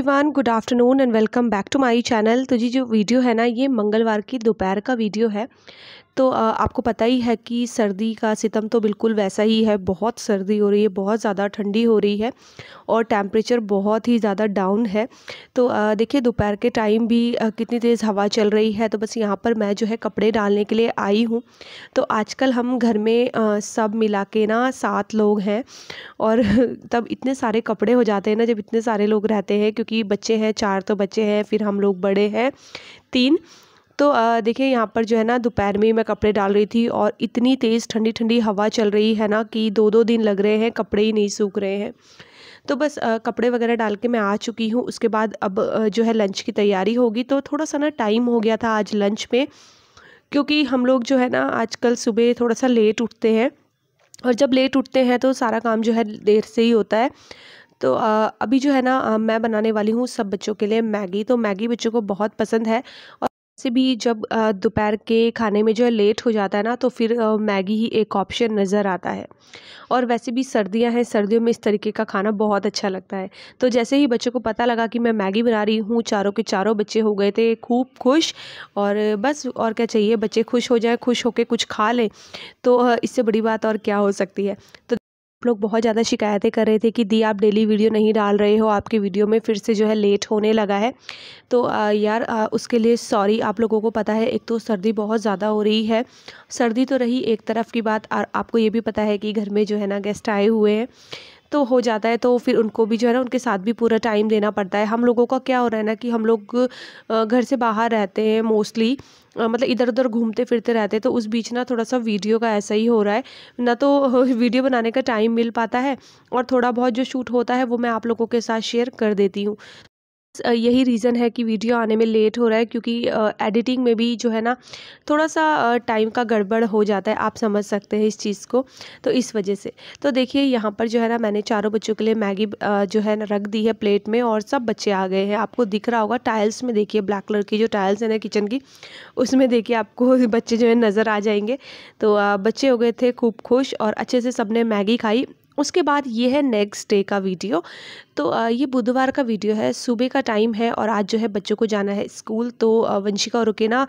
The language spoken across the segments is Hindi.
everyone good afternoon and welcome back to my channel तो जी जो वीडियो है ना ये मंगलवार की दोपहर का वीडियो है तो आपको पता ही है कि सर्दी का सितम तो बिल्कुल वैसा ही है बहुत सर्दी हो रही है बहुत ज़्यादा ठंडी हो रही है और टेम्परेचर बहुत ही ज़्यादा डाउन है तो देखिए दोपहर के टाइम भी कितनी तेज़ हवा चल रही है तो बस यहाँ पर मैं जो है कपड़े डालने के लिए आई हूँ तो आजकल हम घर में सब मिला के ना सात लोग हैं और तब इतने सारे कपड़े हो जाते हैं ना जब इतने सारे लोग रहते हैं क्योंकि बच्चे हैं चार तो बच्चे हैं फिर हम लोग बड़े हैं तीन तो देखिए यहाँ पर जो है ना दोपहर में मैं कपड़े डाल रही थी और इतनी तेज़ ठंडी ठंडी हवा चल रही है ना कि दो दो दिन लग रहे हैं कपड़े ही नहीं सूख रहे हैं तो बस आ, कपड़े वगैरह डाल के मैं आ चुकी हूँ उसके बाद अब आ, जो है लंच की तैयारी होगी तो थोड़ा सा ना टाइम हो गया था आज लंच में क्योंकि हम लोग जो है ना आजकल सुबह थोड़ा सा लेट उठते हैं और जब लेट उठते हैं तो सारा काम जो है देर से ही होता है तो आ, अभी जो है ना मैं बनाने वाली हूँ सब बच्चों के लिए मैगी तो मैगी बच्चों को बहुत पसंद है और से भी जब दोपहर के खाने में जो है लेट हो जाता है ना तो फिर मैगी ही एक ऑप्शन नज़र आता है और वैसे भी सर्दियां हैं सर्दियों में इस तरीके का खाना बहुत अच्छा लगता है तो जैसे ही बच्चों को पता लगा कि मैं मैगी बना रही हूँ चारों के चारों बच्चे हो गए थे खूब खुश और बस और क्या चाहिए बच्चे खुश हो जाए खुश होकर कुछ खा लें तो इससे बड़ी बात और क्या हो सकती है तो लोग बहुत ज़्यादा शिकायतें कर रहे थे कि दी आप डेली वीडियो नहीं डाल रहे हो आपके वीडियो में फिर से जो है लेट होने लगा है तो यार उसके लिए सॉरी आप लोगों को पता है एक तो सर्दी बहुत ज़्यादा हो रही है सर्दी तो रही एक तरफ की बात और आपको ये भी पता है कि घर में जो है ना गेस्ट आए हुए हैं तो हो जाता है तो फिर उनको भी जो है ना उनके साथ भी पूरा टाइम देना पड़ता है हम लोगों का क्या हो रहा है ना कि हम लोग घर से बाहर रहते हैं मोस्टली मतलब इधर उधर घूमते फिरते रहते हैं तो उस बीच ना थोड़ा सा वीडियो का ऐसा ही हो रहा है ना तो वीडियो बनाने का टाइम मिल पाता है और थोड़ा बहुत जो शूट होता है वो मैं आप लोगों के साथ शेयर कर देती हूँ यही रीज़न है कि वीडियो आने में लेट हो रहा है क्योंकि एडिटिंग में भी जो है ना थोड़ा सा टाइम का गड़बड़ हो जाता है आप समझ सकते हैं इस चीज़ को तो इस वजह से तो देखिए यहाँ पर जो है ना मैंने चारों बच्चों के लिए मैगी जो है ना रख दी है प्लेट में और सब बच्चे आ गए हैं आपको दिख रहा होगा टाइल्स में देखिए ब्लैक कलर की जो टाइल्स है ना किचन की उसमें देखिए आपको बच्चे जो है नज़र आ जाएंगे तो बच्चे हो गए थे खूब खुश और अच्छे से सब ने मैगी खाई उसके बाद ये है नेक्स्ट डे का वीडियो तो ये बुधवार का वीडियो है सुबह का टाइम है और आज जो है बच्चों को जाना है स्कूल तो वंशिका और रुकेना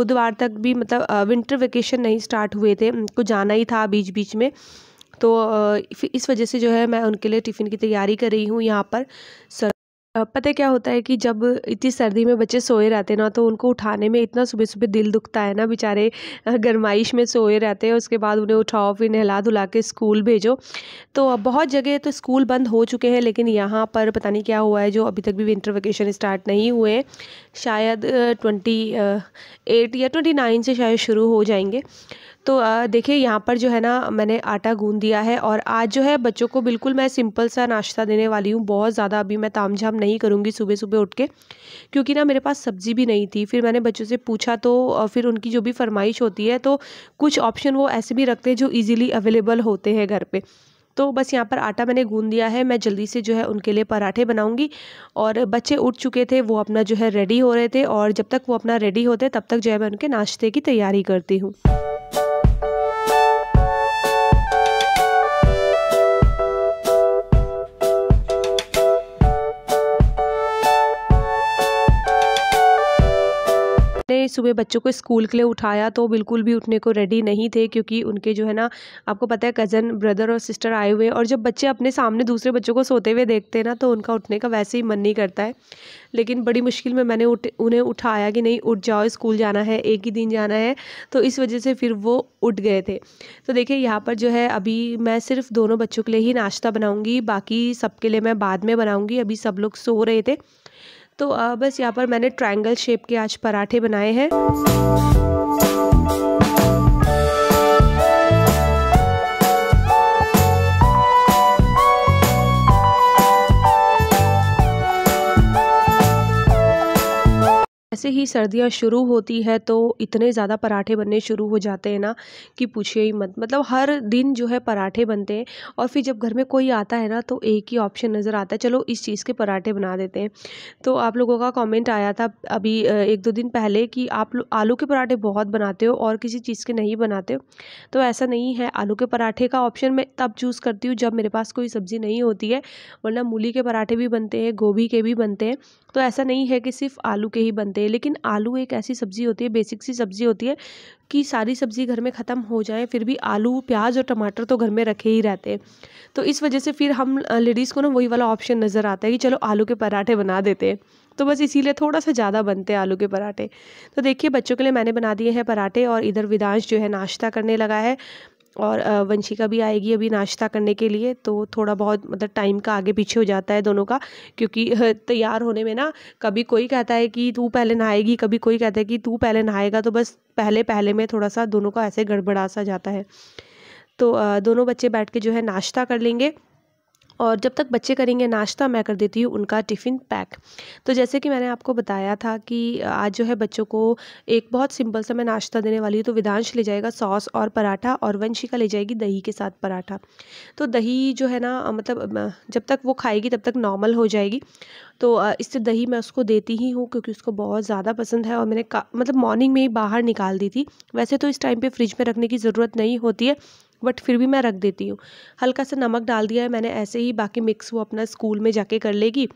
बुधवार तक भी मतलब विंटर वेकेशन नहीं स्टार्ट हुए थे उनको जाना ही था बीच बीच में तो इस वजह से जो है मैं उनके लिए टिफ़िन की तैयारी कर रही हूँ यहाँ पर सर पता है क्या होता है कि जब इतनी सर्दी में बच्चे सोए रहते हैं ना तो उनको उठाने में इतना सुबह सुबह दिल दुखता है ना बेचारे गरमाइश में सोए रहते हैं उसके बाद उन्हें उठाओ फिर नहला धुला के स्कूल भेजो तो अब बहुत जगह तो स्कूल बंद हो चुके हैं लेकिन यहाँ पर पता नहीं क्या हुआ है जो अभी तक भी विंटर वेकेशन स्टार्ट नहीं हुए शायद ट्वेंटी एट या ट्वेंटी नाइन से शायद शुरू हो जाएंगे तो देखिए यहाँ पर जो है ना मैंने आटा गूँध दिया है और आज जो है बच्चों को बिल्कुल मैं सिंपल सा नाश्ता देने वाली हूँ बहुत ज़्यादा अभी मैं ताम झाम नहीं करूँगी सुबह सुबह उठ के क्योंकि ना मेरे पास सब्ज़ी भी नहीं थी फिर मैंने बच्चों से पूछा तो फिर उनकी जो भी फरमाइश होती है तो कुछ ऑप्शन वो ऐसे भी रखते हैं जो ईज़िली अवेलेबल होते हैं घर पर तो बस यहाँ पर आटा मैंने गूंद दिया है मैं जल्दी से जो है उनके लिए पराठे बनाऊंगी और बच्चे उठ चुके थे वो अपना जो है रेडी हो रहे थे और जब तक वो अपना रेडी होते तब तक जो है मैं उनके नाश्ते की तैयारी करती हूँ मैंने सुबह बच्चों को स्कूल के लिए उठाया तो बिल्कुल भी उठने को रेडी नहीं थे क्योंकि उनके जो है ना आपको पता है कज़न ब्रदर और सिस्टर आए हुए और जब बच्चे अपने सामने दूसरे बच्चों को सोते हुए देखते हैं ना तो उनका उठने का वैसे ही मन नहीं करता है लेकिन बड़ी मुश्किल में मैंने उठ उन्हें उठाया कि नहीं उठ जाओ स्कूल जाना है एक ही दिन जाना है तो इस वजह से फिर वो उठ गए थे तो देखिए यहाँ पर जो है अभी मैं सिर्फ दोनों बच्चों के लिए ही नाश्ता बनाऊँगी बाकी सबके लिए मैं बाद में बनाऊँगी अभी सब लोग सो रहे थे तो बस यहाँ पर मैंने ट्रायंगल शेप के आज पराठे बनाए हैं ऐसे ही सर्दियाँ शुरू होती है तो इतने ज़्यादा पराठे बनने शुरू हो जाते हैं ना कि पूछिए ही मत मतलब हर दिन जो है पराठे बनते हैं और फिर जब घर में कोई आता है ना तो एक ही ऑप्शन नज़र आता है चलो इस चीज़ के पराठे बना देते हैं तो आप लोगों का कमेंट आया था अभी एक दो दिन पहले कि आप आलू के पराठे बहुत बनाते हो और किसी चीज़ के नहीं बनाते हो तो ऐसा नहीं है आलू के पराठे का ऑप्शन मैं तब चूज़ करती हूँ जब मेरे पास कोई सब्ज़ी नहीं होती है वरना मूली के पराठे भी बनते हैं गोभी के भी बनते हैं तो ऐसा नहीं है कि सिर्फ आलू के ही बनते हैं है लेकिन आलू एक ऐसी सब्ज़ी होती है बेसिक सी सब्ज़ी होती है कि सारी सब्ज़ी घर में ख़त्म हो जाए फिर भी आलू प्याज और टमाटर तो घर में रखे ही रहते हैं तो इस वजह से फिर हम लेडीज़ को ना वही वाला ऑप्शन नज़र आता है कि चलो आलू के पराठे बना देते हैं तो बस इसीलिए थोड़ा सा ज़्यादा बनते हैं आलू के पराठे तो देखिए बच्चों के लिए मैंने बना दिए हैं पराठे और इधर विदांश जो है नाश्ता करने लगा है और वंशिका भी आएगी अभी नाश्ता करने के लिए तो थोड़ा बहुत मतलब टाइम का आगे पीछे हो जाता है दोनों का क्योंकि तैयार होने में ना कभी कोई कहता है कि तू पहले नहाएगी कभी कोई कहता है कि तू पहले नहाएगा तो बस पहले पहले में थोड़ा सा दोनों का ऐसे गड़बड़ा सा जाता है तो दोनों बच्चे बैठ के जो है नाश्ता कर लेंगे और जब तक बच्चे करेंगे नाश्ता मैं कर देती हूँ उनका टिफ़िन पैक तो जैसे कि मैंने आपको बताया था कि आज जो है बच्चों को एक बहुत सिंपल सा मैं नाश्ता देने वाली हूँ तो विदांश ले जाएगा सॉस और पराठा और वंशिका ले जाएगी दही के साथ पराठा तो दही जो है ना मतलब जब तक वो खाएगी तब तक नॉर्मल हो जाएगी तो इससे दही मैं उसको देती ही हूँ क्योंकि उसको बहुत ज़्यादा पसंद है और मैंने मतलब मॉर्निंग में ही बाहर निकाल दी थी वैसे तो इस टाइम पर फ्रिज में रखने की ज़रूरत नहीं होती है बट फिर भी मैं रख देती हूँ हल्का सा नमक डाल दिया है मैंने ऐसे ही बाकी मिक्स वो अपना स्कूल में जाके कर लेगी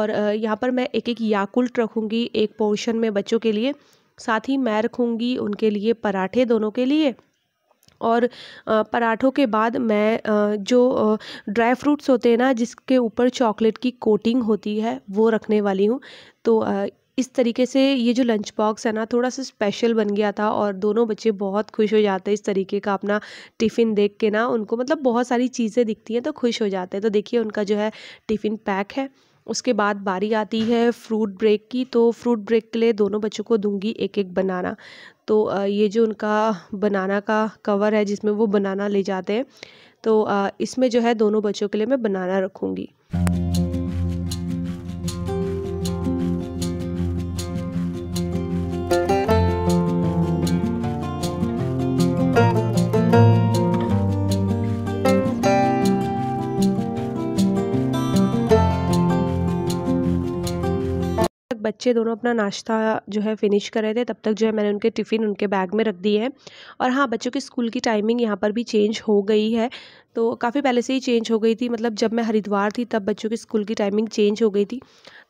और यहाँ पर मैं एक एक याकुल्ट रखूँगी एक पोर्शन में बच्चों के लिए साथ ही मैं रखूँगी उनके लिए पराठे दोनों के लिए और पराठों के बाद मैं जो ड्राई फ्रूट्स होते हैं ना जिसके ऊपर चॉकलेट की कोटिंग होती है वो रखने वाली हूँ तो इस तरीके से ये जो लंच बॉक्स है ना थोड़ा सा स्पेशल बन गया था और दोनों बच्चे बहुत खुश हो जाते हैं इस तरीके का अपना टिफ़िन देख के ना उनको मतलब बहुत सारी चीज़ें दिखती हैं तो खुश हो जाते हैं तो देखिए उनका जो है टिफ़िन पैक है उसके बाद बारी आती है फ्रूट ब्रेक की तो फ्रूट ब्रेक के लिए दोनों बच्चों को दूंगी एक एक बनाना तो ये जो उनका बनाना का कवर है जिसमें वो बनाना ले जाते हैं तो इसमें जो है दोनों बच्चों के लिए मैं बनाना रखूँगी बच्चे दोनों अपना नाश्ता जो है फ़िनिश कर रहे थे तब तक जो है मैंने उनके टिफ़िन उनके बैग में रख दिए हैं और हाँ बच्चों की स्कूल की टाइमिंग यहाँ पर भी चेंज हो गई है तो काफ़ी पहले से ही चेंज हो गई थी मतलब जब मैं हरिद्वार थी तब बच्चों की स्कूल की टाइमिंग चेंज हो गई थी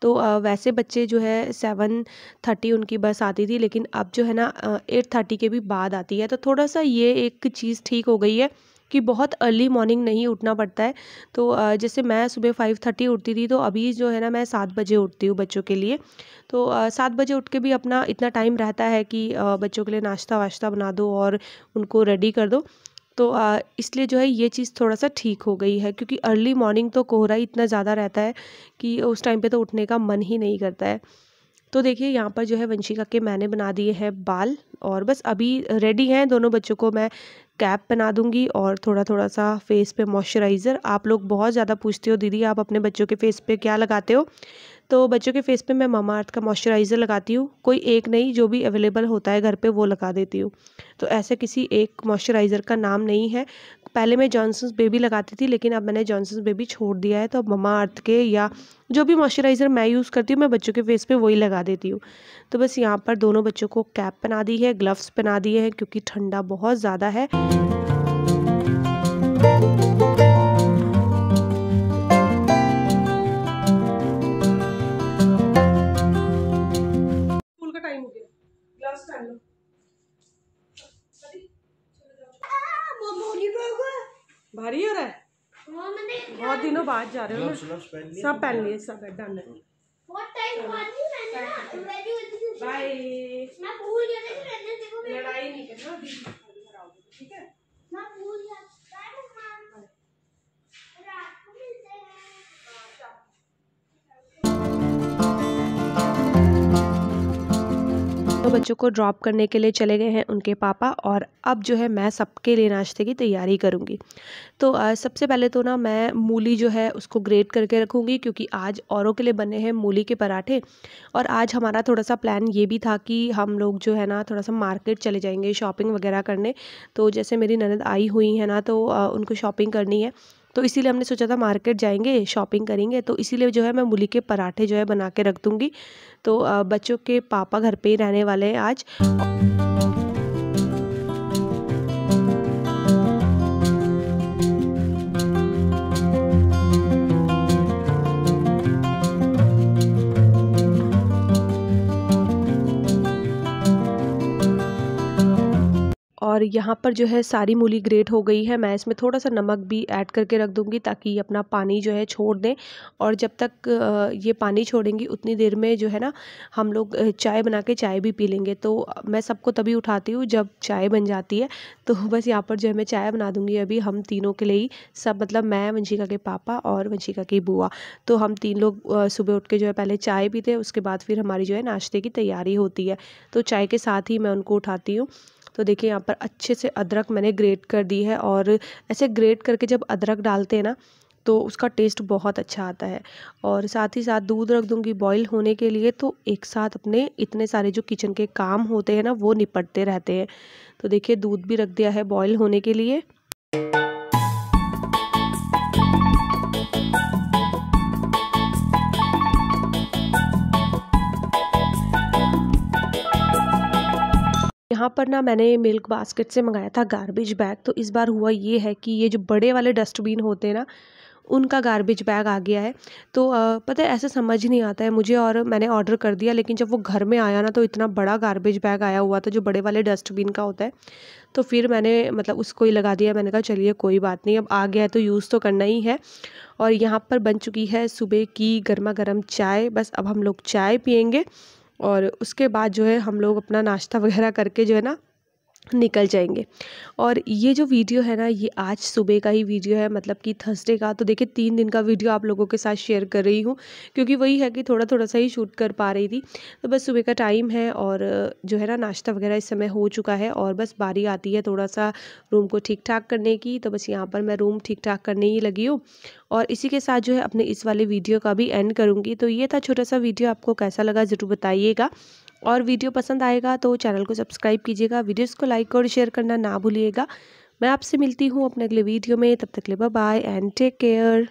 तो वैसे बच्चे जो है सेवन थर्टी उनकी बस आती थी लेकिन अब जो है ना एट थर्टी के भी बाद आती है तो थोड़ा सा ये एक चीज़ ठीक हो गई है कि बहुत अर्ली मॉर्निंग नहीं उठना पड़ता है तो जैसे मैं सुबह फाइव थर्टी उठती थी तो अभी जो है ना मैं सात बजे उठती हूँ बच्चों के लिए तो सात बजे उठ के भी अपना इतना टाइम रहता है कि बच्चों के लिए नाश्ता वाश्ता बना दो और उनको रेडी कर दो तो इसलिए जो है ये चीज़ थोड़ा सा ठीक हो गई है क्योंकि अर्ली मॉर्निंग तो कोहरा ही इतना ज़्यादा रहता है कि उस टाइम पर तो उठने का मन ही नहीं करता है तो देखिए यहाँ पर जो है वंशिका के मैंने बना दिए हैं बाल और बस अभी रेडी हैं दोनों बच्चों को मैं कैप बना दूंगी और थोड़ा थोड़ा सा फेस पे मॉइस्चराइज़र आप लोग बहुत ज़्यादा पूछते हो दीदी आप अपने बच्चों के फेस पे क्या लगाते हो तो बच्चों के फेस पे मैं मामा अर्थ का मॉइस्चराइज़र लगाती हूँ कोई एक नहीं जो भी अवेलेबल होता है घर पे वो लगा देती हूँ तो ऐसे किसी एक मॉइस्चराइज़र का नाम नहीं है पहले मैं जॉनसन्स बेबी लगाती थी लेकिन अब मैंने जॉनसन्स बेबी छोड़ दिया है तो अब ममा अर्थ के या जो भी मॉइस्चराइज़र मैं यूज़ करती हूँ मैं बच्चों के फेस पे वही लगा देती हूँ तो बस यहाँ पर दोनों बच्चों को कैप पहना दी है ग्लव्स पहना दिए हैं क्योंकि ठंडा बहुत ज़्यादा है भारी हो रहा है बहुत दिनों बाद जा रहे हो सब पहन लिए सब है डन है लड़ाई नहीं करना ठीक है दोनों बच्चों को ड्रॉप करने के लिए चले गए हैं उनके पापा और अब जो है मैं सबके लिए नाश्ते की तैयारी करूँगी तो सबसे पहले तो ना मैं मूली जो है उसको ग्रेट करके रखूँगी क्योंकि आज औरों के लिए बने हैं मूली के पराठे और आज हमारा थोड़ा सा प्लान ये भी था कि हम लोग जो है ना थोड़ा सा मार्केट चले जाएंगे शॉपिंग वगैरह करने तो जैसे मेरी ननद आई हुई है ना तो उनको शॉपिंग करनी है तो इसीलिए हमने सोचा था मार्केट जाएंगे शॉपिंग करेंगे तो इसीलिए जो है मैं मूली के पराठे जो है बना के रख दूँगी तो बच्चों के पापा घर पर ही रहने वाले हैं आज और यहाँ पर जो है सारी मूली ग्रेट हो गई है मैं इसमें थोड़ा सा नमक भी ऐड करके रख दूँगी ताकि अपना पानी जो है छोड़ दें और जब तक ये पानी छोड़ेंगी उतनी देर में जो है ना हम लोग चाय बना के चाय भी पी लेंगे तो मैं सबको तभी उठाती हूँ जब चाय बन जाती है तो बस यहाँ पर जो है मैं चाय बना दूँगी अभी हम तीनों के लिए ही सब मतलब मैं वंशिका के पापा और वंशिका की बुआ तो हम तीन लोग सुबह उठ के जो है पहले चाय पीते हैं उसके बाद फिर हमारी जो है नाश्ते की तैयारी होती है तो चाय के साथ ही मैं उनको उठाती हूँ तो देखिए यहाँ पर अच्छे से अदरक मैंने ग्रेट कर दी है और ऐसे ग्रेट करके जब अदरक डालते हैं ना तो उसका टेस्ट बहुत अच्छा आता है और साथ ही साथ दूध रख दूंगी बॉईल होने के लिए तो एक साथ अपने इतने सारे जो किचन के काम होते हैं ना वो निपटते रहते हैं तो देखिए दूध भी रख दिया है बॉईल होने के लिए यहाँ पर ना मैंने मिल्क बास्केट से मंगाया था गार्बेज बैग तो इस बार हुआ ये है कि ये जो बड़े वाले डस्टबिन होते हैं ना उनका गार्बेज बैग आ गया है तो आ, पता है ऐसे समझ नहीं आता है मुझे और मैंने ऑर्डर कर दिया लेकिन जब वो घर में आया ना तो इतना बड़ा गार्बेज बैग आया हुआ था जो बड़े वाले डस्टबिन का होता है तो फिर मैंने मतलब उसको ही लगा दिया मैंने कहा चलिए कोई बात नहीं अब आ गया है तो यूज़ तो करना ही है और यहाँ पर बन चुकी है सुबह की गर्मा गर्म चाय बस अब हम लोग चाय पियेंगे और उसके बाद जो है हम लोग अपना नाश्ता वगैरह करके जो है ना निकल जाएंगे और ये जो वीडियो है ना ये आज सुबह का ही वीडियो है मतलब कि थर्सडे का तो देखिए तीन दिन का वीडियो आप लोगों के साथ शेयर कर रही हूँ क्योंकि वही है कि थोड़ा थोड़ा सा ही शूट कर पा रही थी तो बस सुबह का टाइम है और जो है ना नाश्ता वगैरह इस समय हो चुका है और बस बारी आती है थोड़ा सा रूम को ठीक ठाक करने की तो बस यहाँ पर मैं रूम ठीक ठाक करने ही लगी हूँ और इसी के साथ जो है अपने इस वाले वीडियो का भी एंड करूँगी तो ये था छोटा सा वीडियो आपको कैसा लगा ज़रूर बताइएगा और वीडियो पसंद आएगा तो चैनल को सब्सक्राइब कीजिएगा वीडियोस को लाइक और शेयर करना ना भूलिएगा मैं आपसे मिलती हूँ अपने अगले वीडियो में तब तक ले bye bye and take care